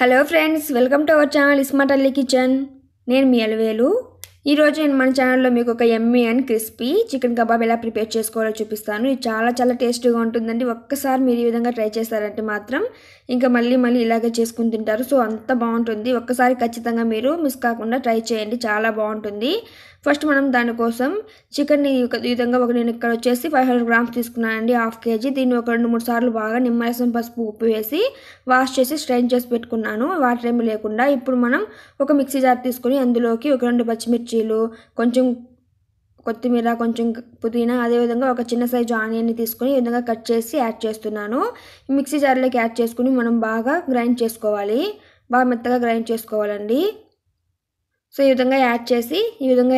hello friends welcome to our channel ఇస్మాట్ అల్లీ kitchen నేను మీ అలవేలు ఈరోజు నేను మన ఛానల్లో మీకు ఒక yummy and crispy chicken kebab ఎలా ప్రిపేర్ చేసుకోవాలో చూపిస్తాను ఇది చాలా చాలా టేస్టీగా ఉంటుందండి ఒక్కసారి మీరు ఈ విధంగా ట్రై చేస్తారంటే మాత్రం ఇంకా మళ్ళీ మళ్ళీ ఇలాగే చేసుకుని తింటారు సో అంత బాగుంటుంది ఒక్కసారి ఖచ్చితంగా మీరు మిస్ కాకుండా ట్రై చేయండి చాలా బాగుంటుంది ఫస్ట్ మనం దానికోసం చికెన్ని ఈ విధంగా ఒక నేను ఇక్కడ వచ్చేసి ఫైవ్ హండ్రెడ్ గ్రామ్స్ తీసుకున్నానండి హాఫ్ కేజీ దీన్ని ఒక రెండు మూడు సార్లు బాగా నిమ్మరసం పసుపు ఉప్పు వేసి వాష్ చేసి స్ట్రైన్ చేసి పెట్టుకున్నాను వాటర్ ఏమి లేకుండా ఇప్పుడు మనం ఒక మిక్సీ జార్ తీసుకుని అందులోకి ఒక రెండు పచ్చిమిర్చి మిర్చీలు కొంచెం కొత్తిమీర కొంచెం పుదీనా అదేవిధంగా ఒక చిన్న సైజు ఆనియన్ని తీసుకొని ఈ విధంగా కట్ చేసి యాడ్ చేస్తున్నాను మిక్సీ జార్లోకి యాడ్ చేసుకుని మనం బాగా గ్రైండ్ చేసుకోవాలి బాగా మెత్తగా గ్రైండ్ చేసుకోవాలండి సో ఈ విధంగా యాడ్ చేసి ఈ విధంగా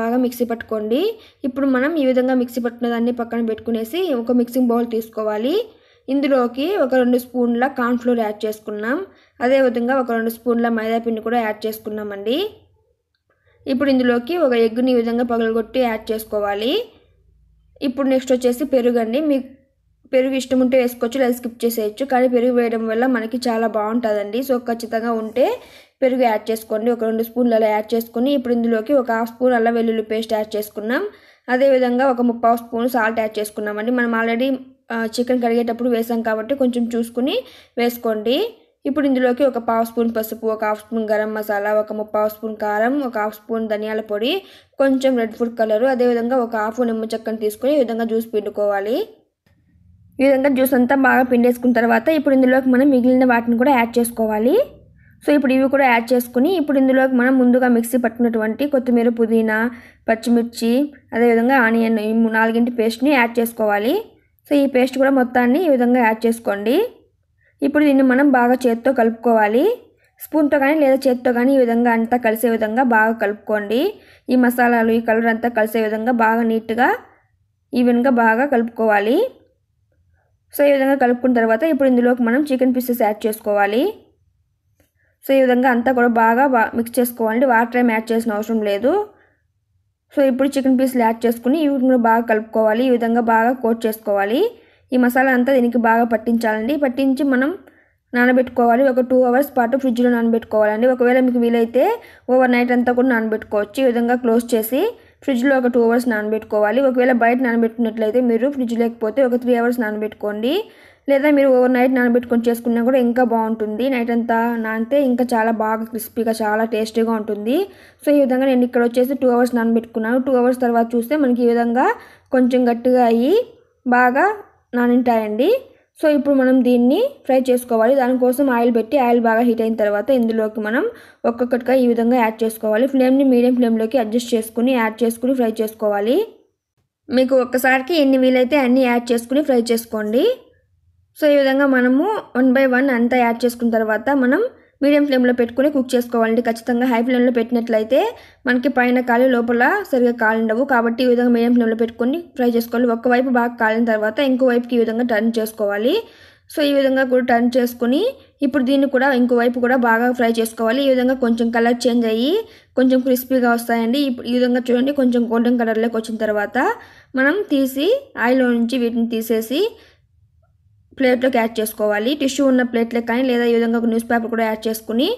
బాగా మిక్సీ పట్టుకోండి ఇప్పుడు మనం ఈ విధంగా మిక్సీ పట్టుకున్న దాన్ని పక్కన పెట్టుకునేసి ఒక మిక్సింగ్ బౌల్ తీసుకోవాలి ఇందులోకి ఒక రెండు స్పూన్ల కార్న్ఫ్లోర్ యాడ్ చేసుకున్నాం అదేవిధంగా ఒక రెండు స్పూన్ల మైదా పిండి కూడా యాడ్ చేసుకున్నామండి ఇప్పుడు ఇందులోకి ఒక ఎగ్ని ఈ విధంగా పగలగొట్టి యాడ్ చేసుకోవాలి ఇప్పుడు నెక్స్ట్ వచ్చేసి పెరుగు అండి మీకు పెరుగు ఇష్టం ఉంటే వేసుకోవచ్చు లేదా స్కిప్ చేసేయచ్చు కానీ పెరుగు వేయడం వల్ల మనకి చాలా బాగుంటుందండి సో ఖచ్చితంగా ఉంటే పెరుగు యాడ్ చేసుకోండి ఒక రెండు స్పూన్లు అలా యాడ్ చేసుకుని ఇప్పుడు ఇందులోకి ఒక హాఫ్ స్పూన్ అలా వెల్లుల్లి పేస్ట్ యాడ్ చేసుకున్నాం అదేవిధంగా ఒక ముప్పావు స్పూన్ సాల్ట్ యాడ్ చేసుకున్నామండి మనం ఆల్రెడీ చికెన్ కడిగేటప్పుడు వేసాం కాబట్టి కొంచెం చూసుకుని వేసుకోండి ఇప్పుడు ఇందులోకి ఒక పావు స్పూన్ పసుపు ఒక హాఫ్ స్పూన్ గరం మసాలా ఒక ముప్పావు స్పూన్ కారం ఒక హాఫ్ స్పూన్ ధనియాల పొడి కొంచెం రెడ్ ఫుడ్ కలరు అదేవిధంగా ఒక హాఫ్ నిమ్మ చెక్కను తీసుకొని ఈ విధంగా జ్యూస్ పిండుకోవాలి ఈ విధంగా జ్యూస్ అంతా బాగా పిండేసుకున్న తర్వాత ఇప్పుడు ఇందులోకి మనం మిగిలిన వాటిని కూడా యాడ్ చేసుకోవాలి సో ఇప్పుడు ఇవి కూడా యాడ్ చేసుకుని ఇప్పుడు ఇందులోకి మనం ముందుగా మిక్సీ పట్టుకున్నటువంటి కొత్తిమీర పుదీనా పచ్చిమిర్చి అదేవిధంగా ఆనియన్ ఈ నాలుగింటి పేస్ట్ని యాడ్ చేసుకోవాలి సో ఈ పేస్ట్ కూడా మొత్తాన్ని ఈ విధంగా యాడ్ చేసుకోండి ఇప్పుడు దీన్ని మనం బాగా చేత్తో కలుపుకోవాలి స్పూన్తో కానీ లేదా చేత్తో కానీ ఈ విధంగా అంతా కలిసే విధంగా బాగా కలుపుకోండి ఈ మసాలాలు ఈ కలర్ అంతా కలిసే విధంగా బాగా నీట్గా ఈవెన్గా బాగా కలుపుకోవాలి సో ఈ విధంగా కలుపుకున్న తర్వాత ఇప్పుడు ఇందులోకి మనం చికెన్ పీసెస్ యాడ్ చేసుకోవాలి సో ఈ విధంగా అంతా కూడా బాగా మిక్స్ చేసుకోవాలి వాటర్ ఏం యాడ్ చేసిన అవసరం లేదు సో ఇప్పుడు చికెన్ పీసులు యాడ్ చేసుకుని ఈ కూడా బాగా కలుపుకోవాలి ఈ విధంగా బాగా కోట్ చేసుకోవాలి ఈ మసాలా అంతా దీనికి బాగా పట్టించాలండి పట్టించి మనం నానబెట్టుకోవాలి ఒక టూ అవర్స్ పాటు ఫ్రిడ్జ్లో నానబెట్టుకోవాలండి ఒకవేళ మీకు వీలైతే ఓవర్ నైట్ అంతా కూడా నానబెట్టుకోవచ్చు ఈ విధంగా క్లోజ్ చేసి ఫ్రిడ్జ్లో ఒక టూ అవర్స్ నానబెట్టుకోవాలి ఒకవేళ బయట నానబెట్టుకున్నట్లయితే మీరు ఫ్రిడ్జ్ లేకపోతే ఒక త్రీ అవర్స్ నానబెట్టుకోండి లేదా మీరు ఓవర్ నైట్ నానబెట్టుకొని చేసుకున్నా కూడా ఇంకా బాగుంటుంది నైట్ అంతా నానితే ఇంకా చాలా బాగా క్రిస్పీగా చాలా టేస్టీగా ఉంటుంది సో ఈ విధంగా నేను ఇక్కడ వచ్చేసి టూ అవర్స్ నానబెట్టుకున్నాను టూ అవర్స్ తర్వాత చూస్తే మనకి ఈ విధంగా కొంచెం గట్టిగా అయ్యి బాగా నానింటాయండి సో ఇప్పుడు మనం దీన్ని ఫ్రై చేసుకోవాలి దానికోసం ఆయిల్ పెట్టి ఆయిల్ బాగా హీట్ అయిన తర్వాత ఇందులోకి మనం ఒక్కొక్కటిగా ఈ విధంగా యాడ్ చేసుకోవాలి ఫ్లేమ్ని మీడియం ఫ్లేమ్లోకి అడ్జస్ట్ చేసుకుని యాడ్ చేసుకుని ఫ్రై చేసుకోవాలి మీకు ఒక్కసారికి ఎన్ని వీలైతే అన్నీ యాడ్ చేసుకుని ఫ్రై చేసుకోండి సో ఈ విధంగా మనము వన్ బై వన్ అంతా యాడ్ చేసుకున్న తర్వాత మనం మీడియం ఫ్లేమ్లో పెట్టుకుని కుక్ చేసుకోవాలండి ఖచ్చితంగా హై ఫ్లేమ్లో పెట్టినట్లయితే మనకి పైన కాలి లోపల సరిగా కాలుండవు కాబట్టి ఈ విధంగా మీడియం ఫ్లేమ్లో పెట్టుకొని ఫ్రై చేసుకోవాలి ఒకవైపు బాగా కాలిన తర్వాత ఇంకో వైపుకి ఈ విధంగా టర్న్ చేసుకోవాలి సో ఈ విధంగా కూడా టర్న్ చేసుకుని ఇప్పుడు దీన్ని కూడా ఇంకో వైపు కూడా బాగా ఫ్రై చేసుకోవాలి ఈ విధంగా కొంచెం కలర్ చేంజ్ అయ్యి కొంచెం క్రిస్పీగా వస్తాయండి ఈ విధంగా చూడండి కొంచెం గోల్డెన్ కలర్లోకి వచ్చిన తర్వాత మనం తీసి ఆయిల్లో నుంచి వీటిని తీసేసి ప్లేట్లోకి యాడ్ చేసుకోవాలి టిష్యూ ఉన్న ప్లేట్లకు కానీ లేదా ఈ విధంగా న్యూస్ పేపర్ కూడా యాడ్ చేసుకుని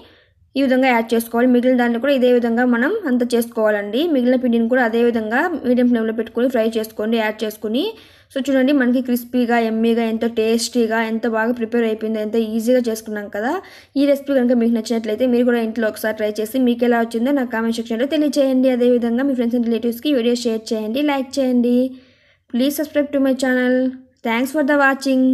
ఈ విధంగా యాడ్ చేసుకోవాలి మిగిలిన దాన్ని కూడా ఇదే విధంగా మనం అంత చేసుకోవాలండి మిగిలిన పిండిని కూడా అదే విధంగా మీడియం ఫ్లేమ్లో పెట్టుకుని ఫ్రై చేసుకోండి యాడ్ చేసుకుని సో చూడండి మనకి క్రిస్పీగా ఎమ్మీగా ఎంతో టేస్టీగా ఎంత బాగా ప్రిపేర్ అయిపోయిందో ఎంత ఈజీగా చేసుకున్నాం కదా ఈ రెసిపీ కనుక మీకు నచ్చినట్లయితే మీరు కూడా ఇంట్లో ఒకసారి ట్రై చేసి మీకు ఎలా వచ్చిందో నాకు కామెంట్ సెక్షన్లో తెలియజేయండి అదేవిధంగా మీ ఫ్రెండ్స్ అండ్ రిలేటివ్స్కి వీడియో షేర్ చేయండి లైక్ చేయండి please subscribe to my channel thanks for the watching